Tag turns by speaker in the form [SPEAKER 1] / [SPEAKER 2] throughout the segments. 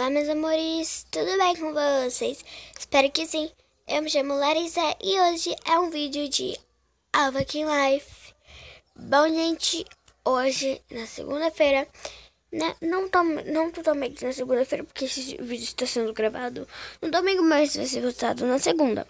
[SPEAKER 1] Olá, meus amores, tudo bem com vocês? Espero que sim. Eu me chamo Larissa e hoje é um vídeo de Avakin Life. Bom, gente, hoje, na segunda-feira, né? Não, tom, não totalmente na segunda-feira, porque esse vídeo está sendo gravado no domingo, mas vai ser postado na segunda.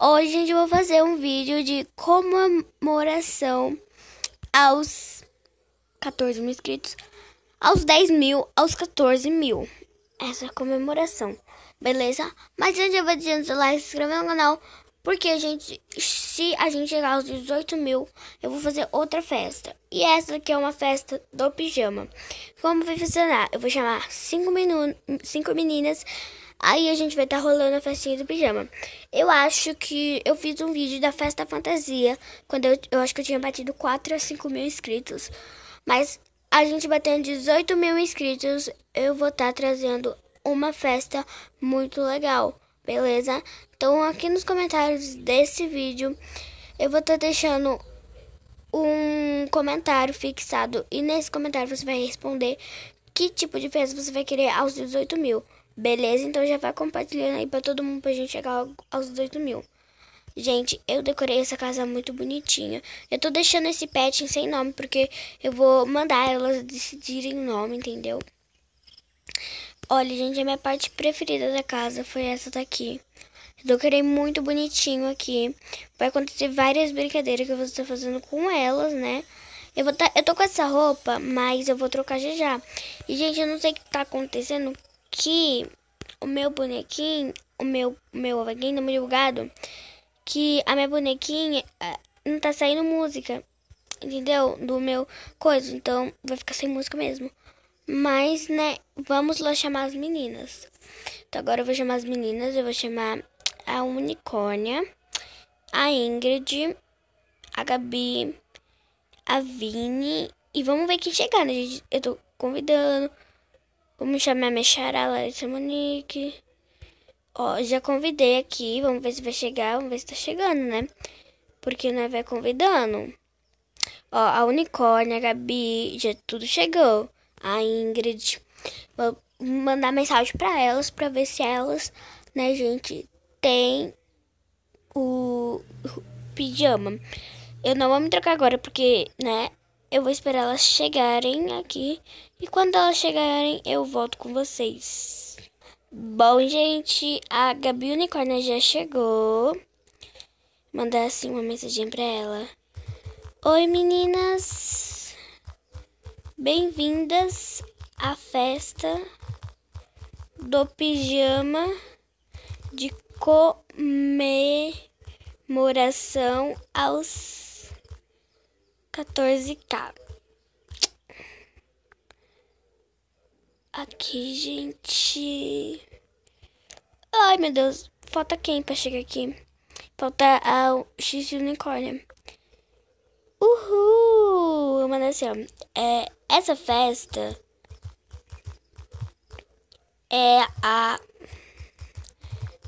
[SPEAKER 1] Hoje, gente, eu vou fazer um vídeo de comemoração aos 14 mil inscritos, aos 10 mil, aos 14 mil essa comemoração, beleza? Mas antes eu vou dizendo seu like, se inscrever no canal, porque a gente, se a gente chegar aos 18 mil, eu vou fazer outra festa. E essa aqui é uma festa do pijama. Como vai funcionar? Eu vou chamar cinco, cinco meninas, aí a gente vai estar tá rolando a festinha do pijama. Eu acho que eu fiz um vídeo da festa fantasia, quando eu, eu acho que eu tinha batido 4 a 5 mil inscritos. Mas a gente batendo 18 mil inscritos, eu vou estar tá trazendo uma festa muito legal, beleza? Então aqui nos comentários desse vídeo eu vou estar tá deixando um comentário fixado e nesse comentário você vai responder que tipo de festa você vai querer aos 18 mil, beleza? Então já vai compartilhando aí para todo mundo pra gente chegar aos 18 mil. Gente, eu decorei essa casa muito bonitinha. Eu tô deixando esse pet sem nome, porque eu vou mandar elas decidirem o nome, entendeu? Olha, gente, a minha parte preferida da casa foi essa daqui. Eu decorei muito bonitinho aqui. Vai acontecer várias brincadeiras que eu vou estar fazendo com elas, né? Eu, vou tá, eu tô com essa roupa, mas eu vou trocar já já. E, gente, eu não sei o que tá acontecendo, que o meu bonequinho, o meu, meu não me julgado que a minha bonequinha é, não tá saindo música, entendeu? Do meu coisa, então vai ficar sem música mesmo. Mas, né, vamos lá chamar as meninas. Então agora eu vou chamar as meninas, eu vou chamar a Unicórnia, a Ingrid, a Gabi, a Vini e vamos ver quem chegar, né, gente? Eu tô convidando. Vamos chamar a minha a Larissa Monique. Ó, já convidei aqui, vamos ver se vai chegar, vamos ver se tá chegando, né? Porque é vai convidando. Ó, a Unicórnia, a Gabi, já tudo chegou. A Ingrid, vou mandar mensagem para elas para ver se elas, né, gente, tem o, o pijama. Eu não vou me trocar agora porque, né, eu vou esperar elas chegarem aqui e quando elas chegarem eu volto com vocês. Bom, gente, a Gabi Unicórnia já chegou. Mandar assim uma mensagem para ela. Oi, meninas. Bem-vindas à festa do pijama de comemoração aos 14k. Aqui, gente. Ai, meu Deus. Falta quem pra chegar aqui? Falta a X de unicórnio. Uhul! Amaneceu. É, essa festa é a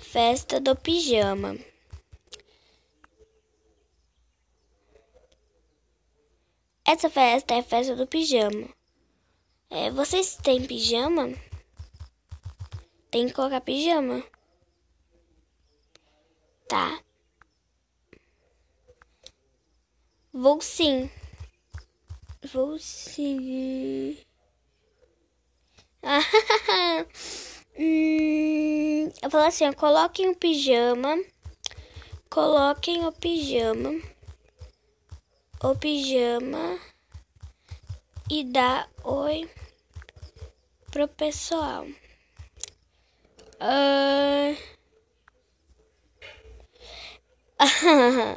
[SPEAKER 1] festa do pijama. Essa festa é a festa do pijama. É, vocês têm pijama? Tem que colocar pijama. Tá. Vou sim. Vou sim. hum, eu falo assim, coloquem o pijama. Coloquem o pijama. O pijama. E dá oi pro pessoal. Uh...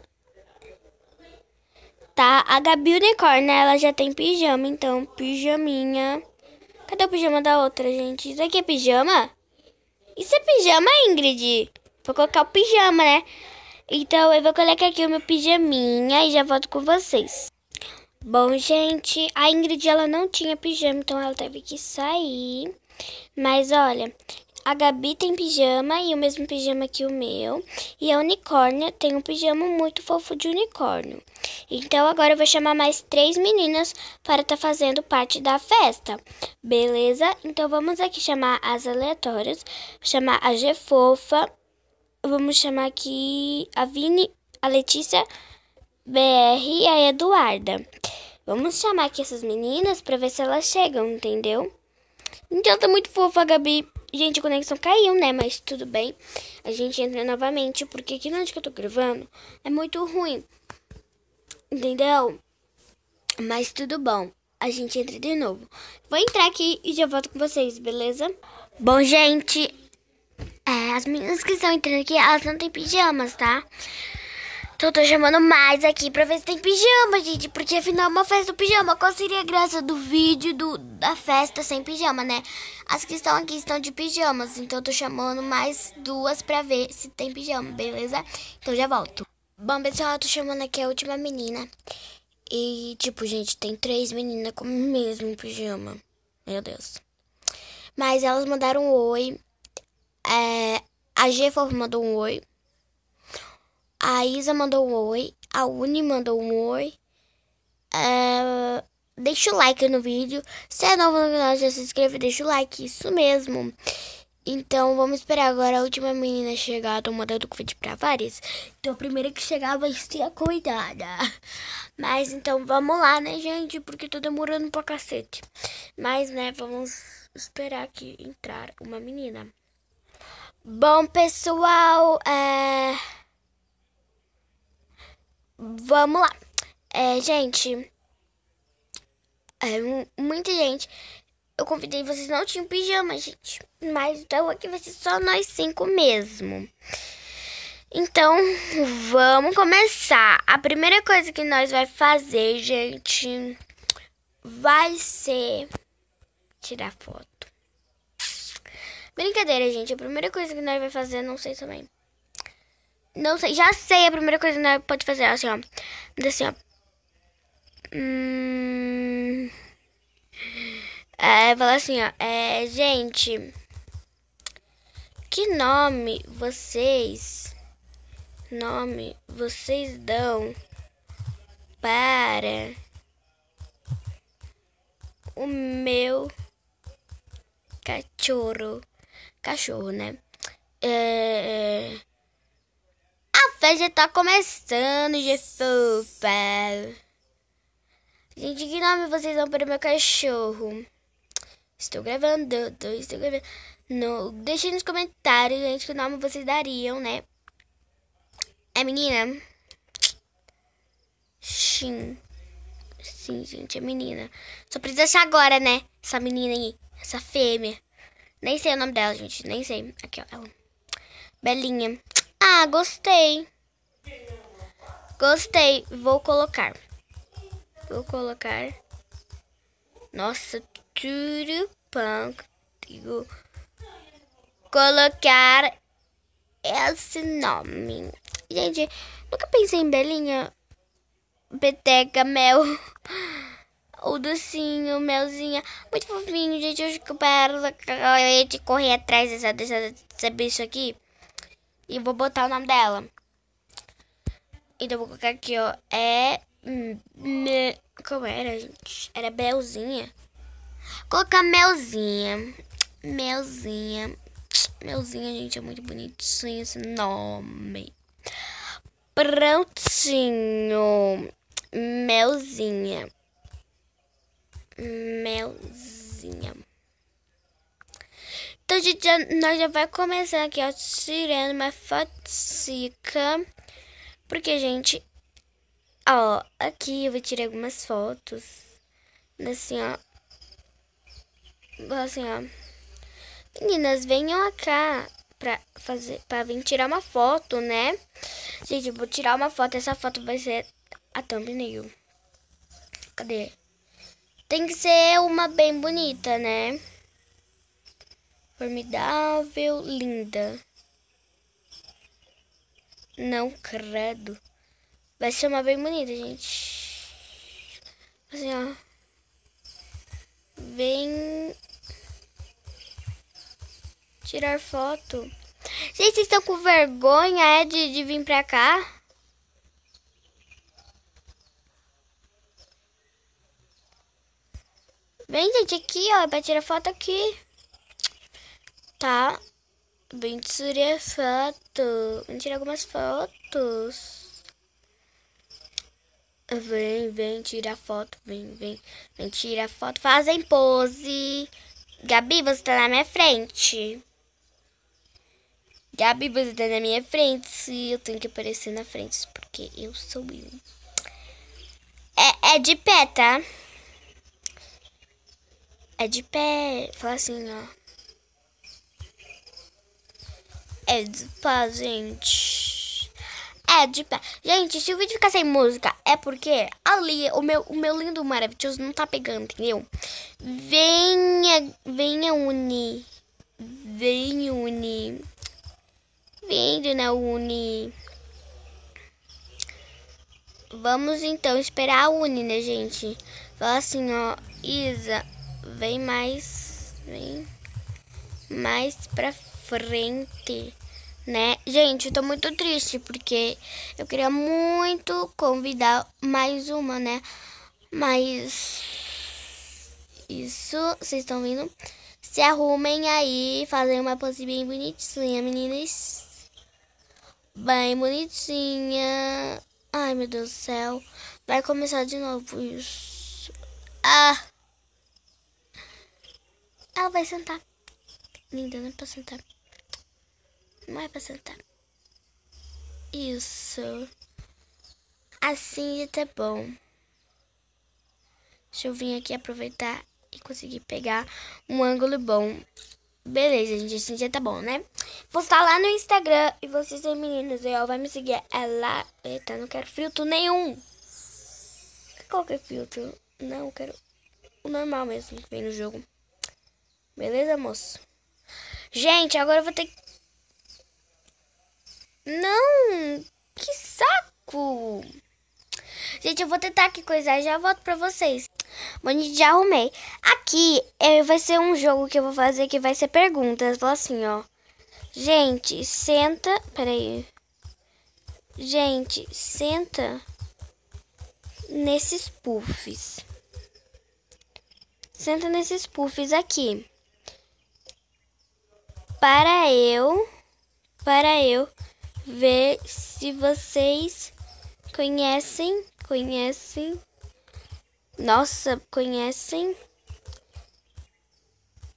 [SPEAKER 1] tá, a Gabi Unicorn, né? ela já tem pijama, então pijaminha. Cadê o pijama da outra, gente? Isso aqui é pijama? Isso é pijama, Ingrid? Vou colocar o pijama, né? Então eu vou colocar aqui o meu pijaminha e já volto com vocês. Bom, gente, a Ingrid ela não tinha pijama, então ela teve que sair. Mas olha, a Gabi tem pijama e o mesmo pijama que o meu. E a Unicórnia tem um pijama muito fofo de unicórnio. Então agora eu vou chamar mais três meninas para estar tá fazendo parte da festa. Beleza? Então vamos aqui chamar as aleatórias. Vou chamar a G Fofa. Vamos chamar aqui a Vini, a Letícia BR e a Eduarda. Vamos chamar aqui essas meninas pra ver se elas chegam, entendeu? Então tá muito fofa, Gabi. Gente, a conexão caiu, né? Mas tudo bem. A gente entra novamente, porque aqui onde que eu tô gravando é muito ruim. Entendeu? Mas tudo bom. A gente entra de novo. Vou entrar aqui e já volto com vocês, beleza? Bom, gente, é, as meninas que estão entrando aqui, elas não têm pijamas, tá? tô tô chamando mais aqui pra ver se tem pijama, gente. Porque afinal é uma festa do pijama. Qual seria a graça do vídeo do, da festa sem pijama, né? As que estão aqui estão de pijamas. Então tô chamando mais duas pra ver se tem pijama, beleza? Então já volto. Bom, pessoal, eu tô chamando aqui a última menina. E, tipo, gente, tem três meninas com o mesmo pijama. Meu Deus. Mas elas mandaram um oi. É, a G mandou um oi. A Isa mandou um oi. A Uni mandou um oi. É, deixa o like no vídeo. Se é novo no canal, já se inscreve, deixa o like. Isso mesmo. Então vamos esperar agora a última menina chegar. Tô mandando vídeo pra várias. Então a primeira que chegar vai ser a cuidada. Mas então vamos lá, né, gente? Porque tô demorando pra cacete. Mas, né, vamos esperar aqui entrar uma menina. Bom, pessoal, é. Vamos lá. É, gente. É, muita gente. Eu convidei vocês, não tinham pijama, gente. Mas então aqui vai ser só nós cinco mesmo. Então, vamos começar. A primeira coisa que nós vai fazer, gente, vai ser tirar foto. Brincadeira, gente. A primeira coisa que nós vai fazer, não sei também. Não sei, já sei a primeira coisa né, que né? pode fazer, assim, ó. Assim, ó. Hum... É, fala assim, ó. É, gente. Que nome vocês. Nome vocês dão para o meu cachorro. Cachorro, né? É. é a festa tá começando, Jefufa. Gente, que nome vocês vão para o meu cachorro? Estou gravando, estou gravando. No, deixem nos comentários, gente, que nome vocês dariam, né? É menina? Sim. Sim, gente, é menina. Só precisa achar agora, né? Essa menina aí. Essa fêmea. Nem sei o nome dela, gente. Nem sei. Aqui, ó. Ela. Belinha. Ah, gostei. Gostei. Vou colocar. Vou colocar. Nossa, turupã. Digo. Colocar esse nome. Gente, nunca pensei em belinha. Peteca, mel. O docinho, melzinha. Muito fofinho, gente. Eu acho que eu paro de correr atrás dessa, dessa, dessa bicho aqui e vou botar o nome dela. Então vou colocar aqui, ó. É. Me, como era, gente? Era Belzinha. Colocar Melzinha. Melzinha. Melzinha, gente, é muito bonitinho esse nome. Prontinho. Melzinha. Melzinha. Então, gente, nós já vai começar aqui, ó, tirando uma fotica. Porque, gente, ó, aqui eu vou tirar algumas fotos. Assim, ó. Assim, ó. Meninas, venham cá pra fazer, pra vir tirar uma foto, né? Gente, eu vou tirar uma foto. Essa foto vai ser a thumbnail. Cadê? Tem que ser uma bem bonita, né? formidável, linda. Não, credo. Vai ser uma bem bonita, gente. Assim, ó. Vem tirar foto. Gente, vocês estão com vergonha, é, de, de vir pra cá? Vem, gente, aqui, ó, pra tirar foto aqui tá bem de tirar foto. Vem tirar algumas fotos. Vem, vem tirar foto. Vem, vem, vem tirar foto. Fazem pose. Gabi, você tá na minha frente. Gabi, você tá na minha frente. Se eu tenho que aparecer na frente, porque eu sou eu. É, é de pé, tá? É de pé. Fala assim, ó. É de pé, gente. É de pé. Gente, se o vídeo ficar sem música, é porque ali o meu, o meu lindo maravilhoso não tá pegando, entendeu? Venha, venha uni. Venha uni. Vem Dona né, uni. Vamos então esperar a uni, né, gente? Fala assim, ó. Isa, vem mais. Vem mais pra frente né? Gente, eu tô muito triste porque eu queria muito convidar mais uma, né? Mas isso, vocês estão vendo Se arrumem aí, fazem uma pose bem bonitinha, meninas. Bem bonitinha. Ai, meu Deus do céu. Vai começar de novo isso. Ah! Ela vai sentar. Linda, não é pra sentar mais pra sentar. Isso. Assim já tá bom. Deixa eu vir aqui aproveitar e conseguir pegar um ângulo bom. Beleza, gente, assim já tá bom, né? Vou estar lá no Instagram e vocês aí, meninos, vai me seguir. É lá. Eita, não quero filtro nenhum. Qualquer é filtro. Não, quero o normal mesmo que vem no jogo. Beleza, moço? Gente, agora eu vou ter que não! Que saco! Gente, eu vou tentar aqui coisar e já volto pra vocês. Bom, já arrumei. Aqui é, vai ser um jogo que eu vou fazer que vai ser perguntas. Vou assim, ó. Gente, senta. Peraí. Gente, senta nesses puffs. Senta nesses puffs aqui. Para eu. Para eu ver se vocês conhecem, conhecem, nossa, conhecem,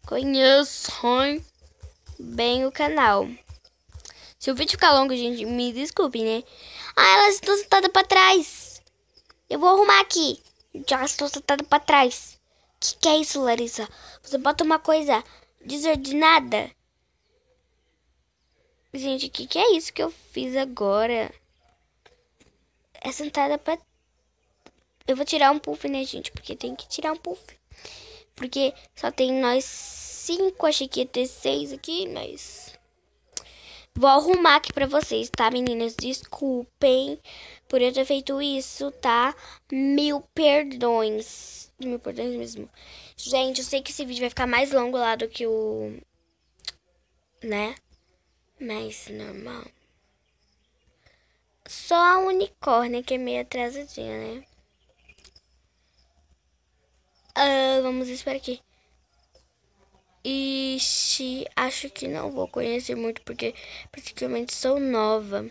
[SPEAKER 1] conhecem bem o canal. Se o vídeo ficar longo, gente, me desculpe, né? Ah, elas estão sentadas pra trás. Eu vou arrumar aqui. Já estou sentada pra trás. Que que é isso, Larissa? Você bota uma coisa desordinada Gente, o que, que é isso que eu fiz agora? É sentada pra. Eu vou tirar um puff, né, gente? Porque tem que tirar um puff. Porque só tem nós cinco, achei que ia ter seis aqui, mas. Vou arrumar aqui pra vocês, tá, meninas? Desculpem por eu ter feito isso, tá? Mil perdões. Mil perdões mesmo. Gente, eu sei que esse vídeo vai ficar mais longo lá do que o. Né? mas normal. Só a unicórnio que é meio atrasadinha, né? Ah, vamos esperar aqui. Ixi, acho que não vou conhecer muito porque praticamente sou nova.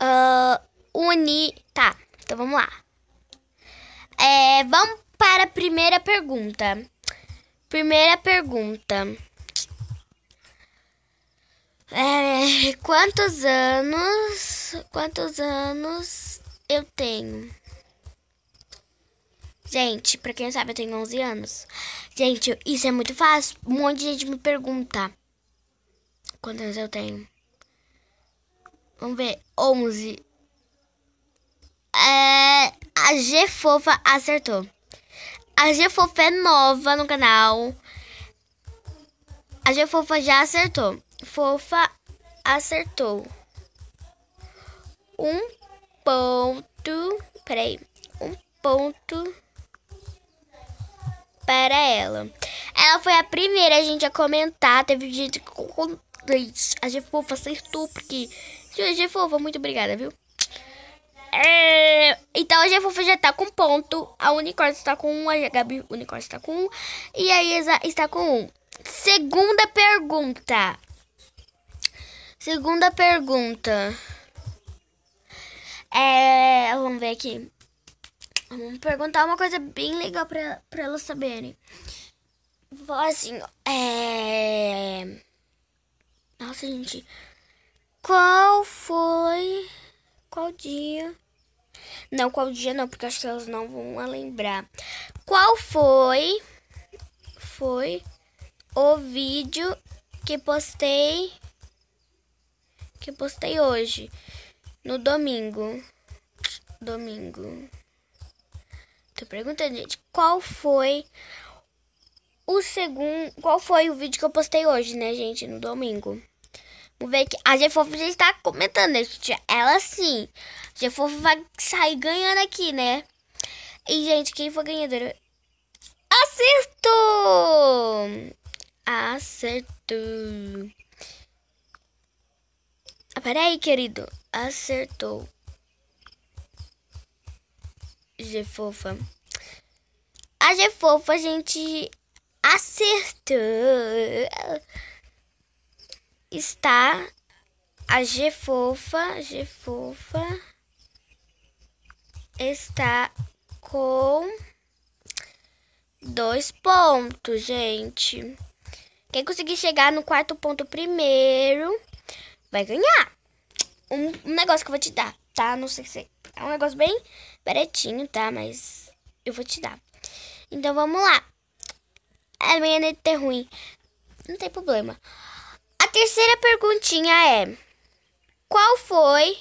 [SPEAKER 1] Uh, uni. Tá, então vamos lá. É, vamos para a primeira pergunta. Primeira pergunta. Quantos anos? Quantos anos eu tenho? Gente, pra quem sabe, eu tenho 11 anos. Gente, isso é muito fácil. Um monte de gente me pergunta quantos anos eu tenho. Vamos ver. 11. É, a G Fofa acertou. A G Fofa é nova no canal. A G Fofa já acertou. Fofa acertou. Um ponto. Peraí. Um ponto para ela. Ela foi a primeira a gente a comentar. Teve gente com a Gefofa acertou, porque. Gefofa, muito obrigada, viu? É... Então a Gefofa já tá com ponto. A Unicórnio está com um. A Gabi Unicórnio está com um. E a Isa está com um. Segunda pergunta. Segunda pergunta. É, vamos ver aqui. Vamos perguntar uma coisa bem legal pra, pra elas saberem. assim, é... Nossa, gente. Qual foi... Qual dia... Não, qual dia não, porque acho que elas não vão lembrar. Qual foi... Foi... O vídeo que postei que postei hoje, no domingo. Domingo. Tô perguntando, gente, qual foi o segundo. Qual foi o vídeo que eu postei hoje, né, gente? No domingo. Vamos ver que a Gefofo já está comentando, né, gente? Ela sim. A Gefofo vai sair ganhando aqui, né? E, gente, quem foi ganhadora? acertou acertou ah, peraí, querido. Acertou. Gefofa. A Gefofa, a gente acertou. Está a Gefofa, Gefofa está com dois pontos, gente. Quem conseguir chegar no quarto ponto primeiro vai ganhar um, um negócio que eu vou te dar, tá? Não sei se é um negócio bem baratinho, tá? Mas eu vou te dar. Então vamos lá. menina de ter é ruim. Não tem problema. A terceira perguntinha é: Qual foi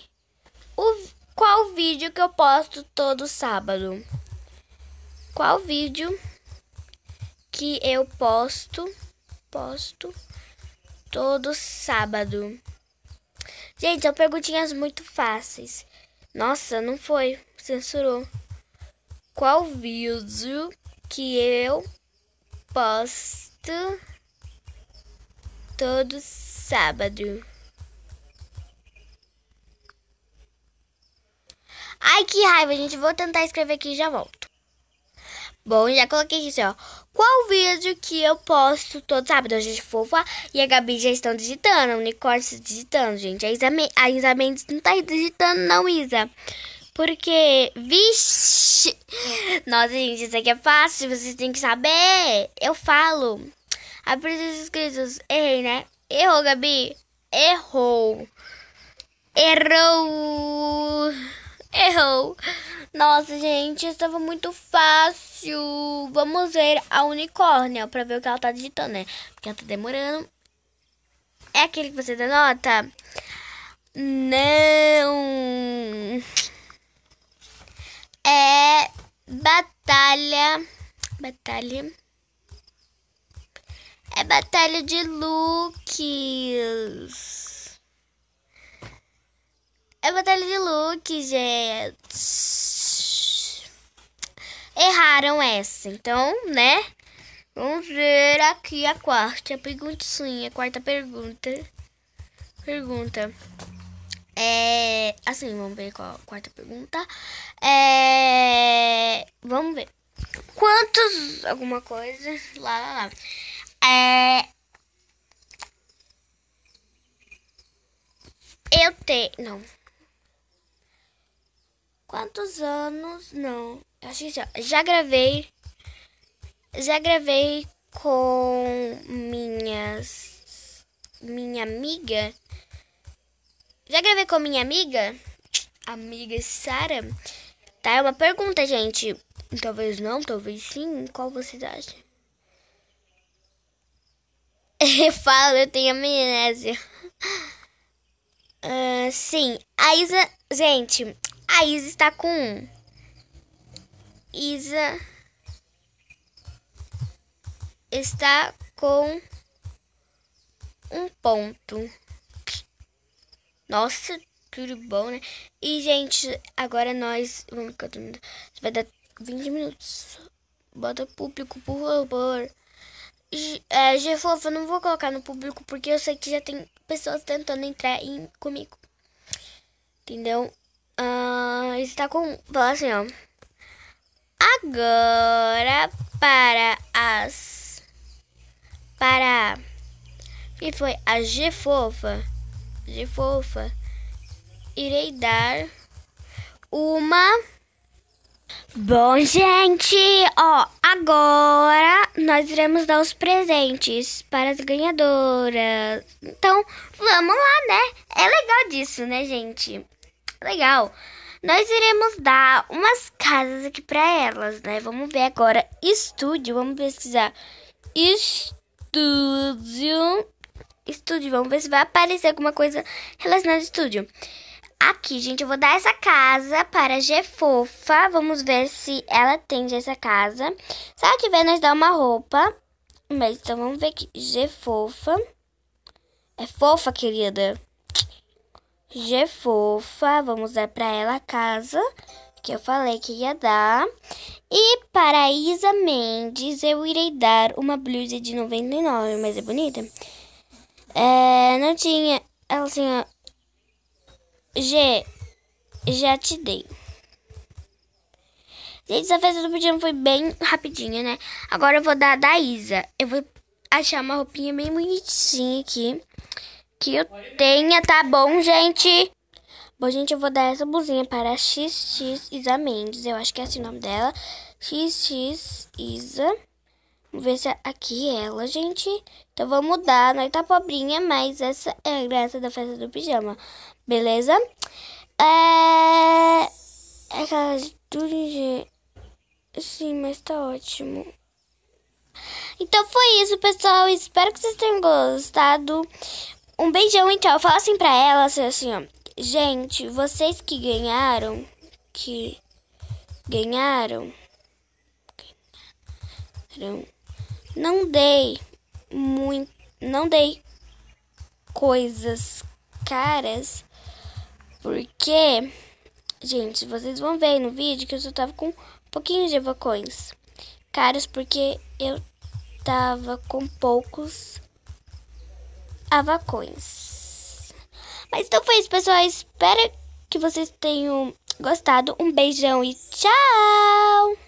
[SPEAKER 1] o qual vídeo que eu posto todo sábado? Qual vídeo que eu posto posto todo sábado? Gente, são perguntinhas muito fáceis. Nossa, não foi. Censurou. Qual vídeo que eu posto todo sábado? Ai, que raiva, gente. Vou tentar escrever aqui e já volto. Bom, já coloquei isso, assim, ó. Qual vídeo que eu posto todo sábado? A gente fofa e a Gabi já estão digitando. A Unicórnio está digitando, gente. A Isa, Me a Isa Mendes não está digitando, não, Isa. Porque, vixe. Nossa, gente, isso aqui é fácil. Vocês têm que saber. Eu falo. A presença inscritos. Errei, né? Errou, Gabi. Errou. Errou errou Nossa, gente, estava muito fácil. Vamos ver a unicórnia para ver o que ela tá digitando, né? Porque ela tá demorando. É aquele que você denota? Não. É batalha. Batalha. É batalha de looks. É batalha de look, gente. Erraram essa, então, né? Vamos ver aqui a quarta perguntinha, a quarta pergunta. Pergunta. É. Assim, vamos ver qual a quarta pergunta. É. Vamos ver. Quantos. Alguma coisa. Lá, lá, lá. É. Eu tenho. Não. Quantos anos? Não. Eu acho que já gravei. Já gravei com minhas minha amiga. Já gravei com minha amiga, amiga Sara. Tá, é uma pergunta, gente. Talvez não, talvez sim. Qual vocês acham? Eu falo, eu tenho amnésia. Uh, sim, a Isa. Gente, a Isa está com um. Isa está com um ponto. Nossa, tudo bom, né? E, gente, agora nós vamos ficar dormindo. Vai dar 20 minutos. Bota público, por favor. É, Gefofa, não vou colocar no público porque eu sei que já tem pessoas tentando entrar em, comigo. Entendeu? Uh, está com. Fala assim, ó. Agora para as. Para. Que foi a Gefofa. Gefofa. Irei dar uma. Bom, gente, ó, agora nós iremos dar os presentes para as ganhadoras. Então, vamos lá, né? É legal disso, né, gente? Legal. Nós iremos dar umas casas aqui para elas, né? Vamos ver agora estúdio, vamos pesquisar estúdio. Estúdio, vamos ver se vai aparecer alguma coisa relacionada a estúdio. Aqui, gente, eu vou dar essa casa para Gefofa. Vamos ver se ela tem essa casa. Se ela tiver, nós dá uma roupa. Mas então vamos ver aqui. Gefofa. É fofa, querida. G fofa, vamos dar para ela a casa que eu falei que ia dar. E para Isa Mendes eu irei dar uma blusa de 99, mas é bonita. É, não tinha, ela tinha G, já te dei. Gente, essa festa do pedido foi bem rapidinha, né? Agora eu vou dar a da Isa. Eu vou achar uma roupinha bem bonitinha aqui que eu tenha, tá bom, gente? Bom, gente, eu vou dar essa blusinha para a XX Isa Mendes. Eu acho que é assim o nome dela. XX Isa. Vamos ver se é aqui ela, gente. Então, vou mudar. Nós tá pobrinha, mas essa é a graça da festa do pijama. Beleza? É... É aquelas tudo Sim, mas tá ótimo. Então, foi isso, pessoal. Espero que vocês tenham gostado. Um beijão então tchau. Fala assim pra elas assim, assim, ó. Gente, vocês que ganharam, que ganharam, ganharam não dei muito, não dei coisas caras, porque, gente, vocês vão ver no vídeo que eu só tava com um pouquinho de evacões caras, porque eu tava com poucos Avacões. Mas então foi isso, pessoal. Espero que vocês tenham gostado. Um beijão e tchau!